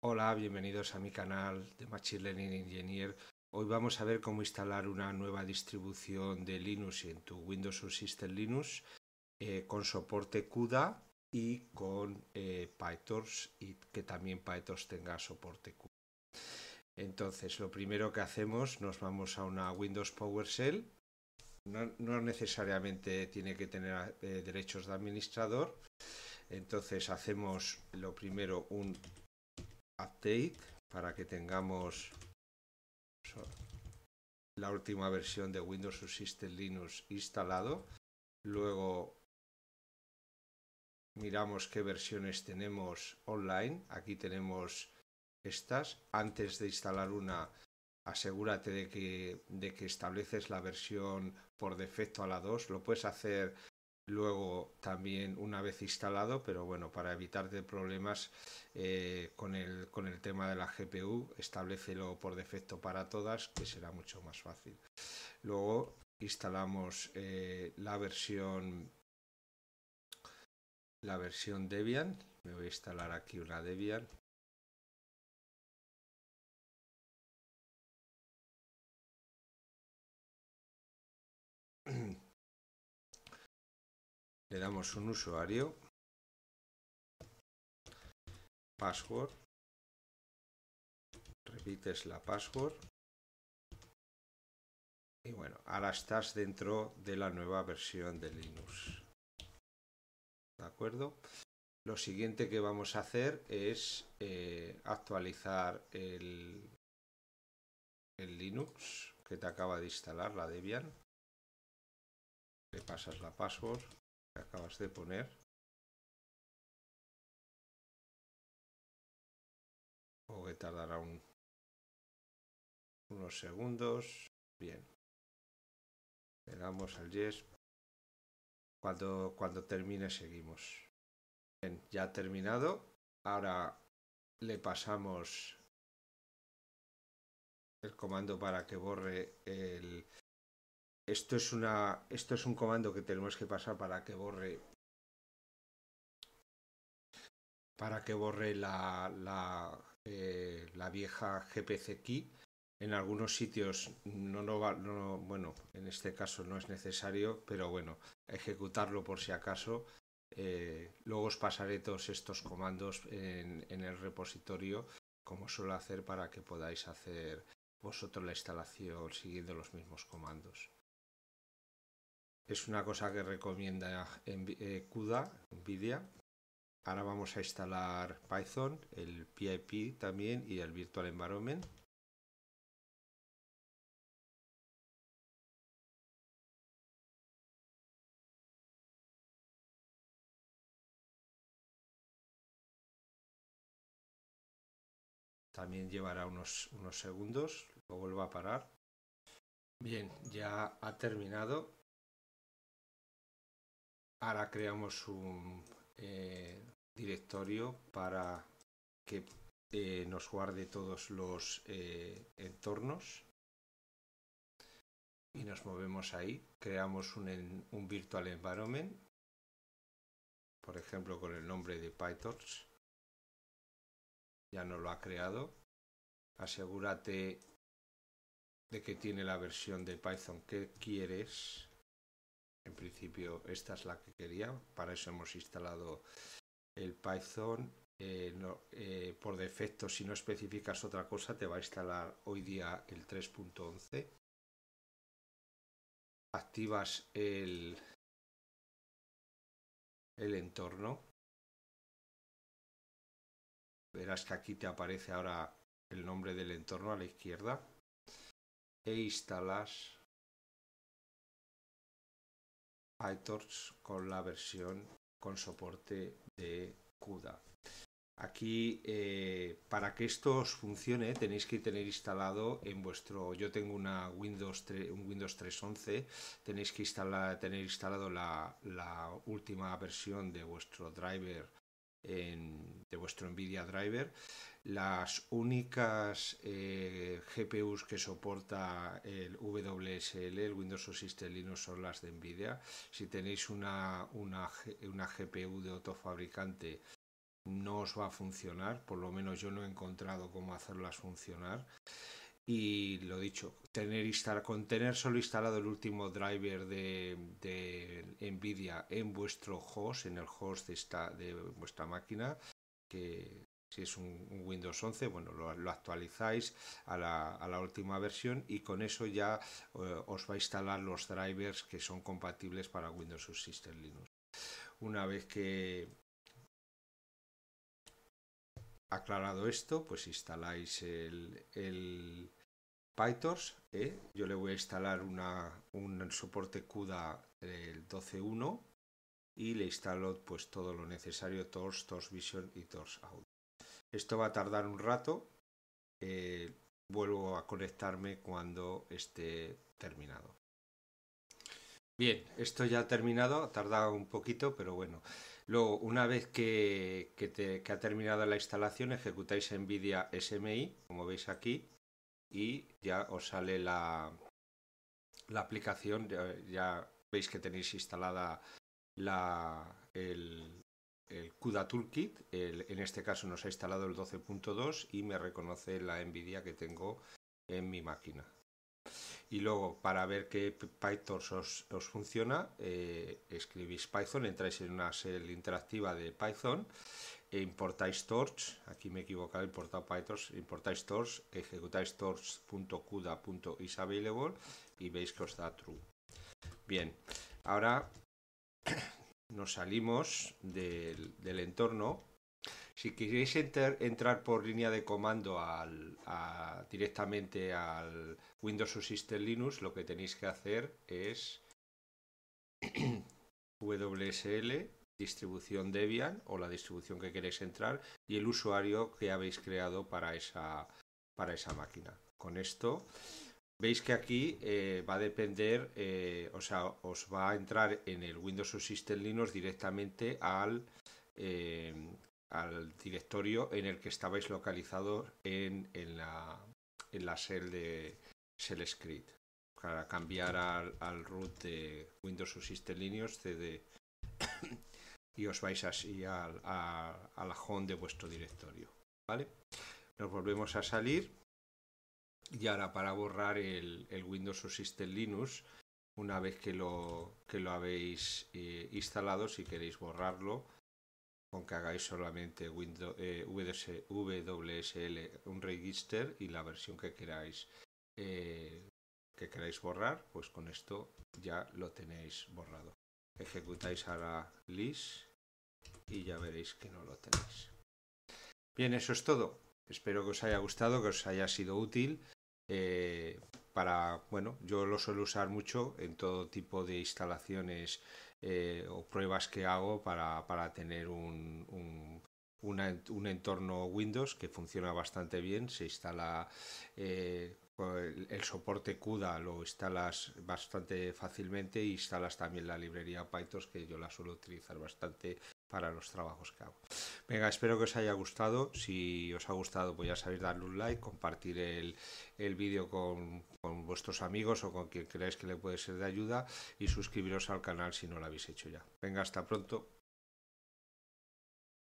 Hola, bienvenidos a mi canal de Machine Learning Engineer. Hoy vamos a ver cómo instalar una nueva distribución de Linux en tu Windows System Linux eh, con soporte CUDA y con eh, PyTorch y que también PyTorch tenga soporte CUDA. Entonces, lo primero que hacemos, nos vamos a una Windows PowerShell. No, no necesariamente tiene que tener eh, derechos de administrador. Entonces hacemos lo primero un update para que tengamos la última versión de Windows System Linux instalado. Luego miramos qué versiones tenemos online. Aquí tenemos estas. Antes de instalar una, asegúrate de que, de que estableces la versión por defecto a la 2. Lo puedes hacer luego también una vez instalado, pero bueno, para evitarte problemas eh, con, el, con el tema de la GPU, establecelo por defecto para todas, que será mucho más fácil. Luego instalamos eh, la versión la versión Debian, me voy a instalar aquí una Debian le damos un usuario, password, repites la password y bueno, ahora estás dentro de la nueva versión de Linux. ¿De acuerdo? Lo siguiente que vamos a hacer es eh, actualizar el, el Linux que te acaba de instalar, la Debian. Le pasas la password acabas de poner. O que tardará un, unos segundos. Bien. Le damos al yes. Cuando, cuando termine seguimos. Bien, ya ha terminado. Ahora le pasamos el comando para que borre el, esto es un comando que tenemos que pasar para que borre para que borre la, eh, vieja GPC key. En algunos sitios no, no bueno, en este caso no es necesario, pero bueno, ejecutarlo por si acaso. Eh, luego os pasaré todos estos comandos en, el repositorio, como suelo hacer para que podáis hacer vosotros la instalación siguiendo los mismos comandos es una cosa que recomienda eh, CUDA, NVIDIA. Ahora vamos a instalar Python, el PIP también y el Virtual Environment. También llevará unos, segundos, lo vuelvo a parar. Bien, ya ha terminado. Ahora creamos un eh, directorio para que eh, nos guarde todos los eh, entornos y nos movemos ahí. Creamos un, virtual environment, por ejemplo con el nombre de PyTorch. Ya no lo ha creado. Asegúrate de que tiene la versión de Python que quieres en principio esta es la que quería, para eso hemos instalado el Python. Eh, eh, por defecto, si no especificas otra cosa, te va a instalar hoy día el 3.11. Activas el, el entorno. Verás que aquí te aparece ahora el nombre del entorno a la izquierda. E instalas PyTorch con la versión con soporte de CUDA. Aquí, eh, para que esto os funcione, tenéis que tener instalado en vuestro... Yo tengo una Windows 3, un Windows 3.11, tenéis que instalar, tener instalado la, última versión de vuestro driver de vuestro NVIDIA Driver. Las únicas eh, GPUs que soporta el WSL, el Windows System Linux, son las de NVIDIA. Si tenéis una, una GPU de otro fabricante, no os va a funcionar, por lo menos yo no he encontrado cómo hacerlas funcionar. Y lo dicho, tener con tener solo instalado el último driver de, Nvidia en vuestro host, en el host de, esta, de vuestra máquina, que si es un, Windows 11, bueno, lo, actualizáis a la, última versión y con eso ya eh, os va a instalar los drivers que son compatibles para Windows Subsystem Linux. Una vez que, aclarado esto, pues instaláis el, PyTorch. ¿eh? Yo le voy a instalar un soporte CUDA el 12.1 y le instalo pues todo lo necesario, Torch, Torch Vision y Torch Audio. Esto va a tardar un rato. Eh, vuelvo a conectarme cuando esté terminado. Bien, esto ya ha terminado, Ha tardado un poquito, pero bueno. Luego, una vez que, que ha terminado la instalación, ejecutáis NVIDIA SMI, como veis aquí, y ya os sale la, aplicación, ya, veis que tenéis instalada la, el, CUDA Toolkit, en este caso nos ha instalado el 12.2 y me reconoce la NVIDIA que tengo en mi máquina. Y luego, para ver que Python os, funciona, eh, escribís Python, entráis en una shell interactiva de Python importáis torch, aquí me he equivocado, importado PyTorch, importáis torch, ejecutáis torch.cuda.isAvailable y veis que os da true. Bien, ahora nos salimos del, entorno. Si queréis entrar por línea de comando directamente al Windows o System Linux, lo que tenéis que hacer es WSL distribución Debian o la distribución que queréis entrar y el usuario que habéis creado para esa, para esa máquina. Con esto veis que aquí eh, va a depender, eh, o sea, os va a entrar en el Windows System Linux directamente al, eh, al directorio en el que estabais localizado en, en, la, en la shell de shell script para cambiar al, root de Windows System Linux CD y os vais así a, a, la home de vuestro directorio. ¿vale? Nos volvemos a salir y ahora para borrar el, Windows o System Linux, una vez que lo, que lo habéis eh, instalado, si queréis borrarlo, con que hagáis solamente Windows, eh, WSL, un register y la versión que queráis eh, que queráis borrar, pues con esto ya lo tenéis borrado. Ejecutáis ahora list y ya veréis que no lo tenéis. Bien, eso es todo. Espero que os haya gustado, que os haya sido útil. Eh, para, bueno, yo lo suelo usar mucho en todo tipo de instalaciones eh, o pruebas que hago para, para tener un, un entorno Windows que funciona bastante bien. Se instala eh, el, soporte CUDA, lo instalas bastante fácilmente. instalas también la librería Python que yo la suelo utilizar bastante para los trabajos que hago. Venga, espero que os haya gustado. Si os ha gustado, pues ya sabéis darle un like, compartir el, vídeo con, con, vuestros amigos o con quien creáis que le puede ser de ayuda y suscribiros al canal si no lo habéis hecho ya. Venga, hasta pronto.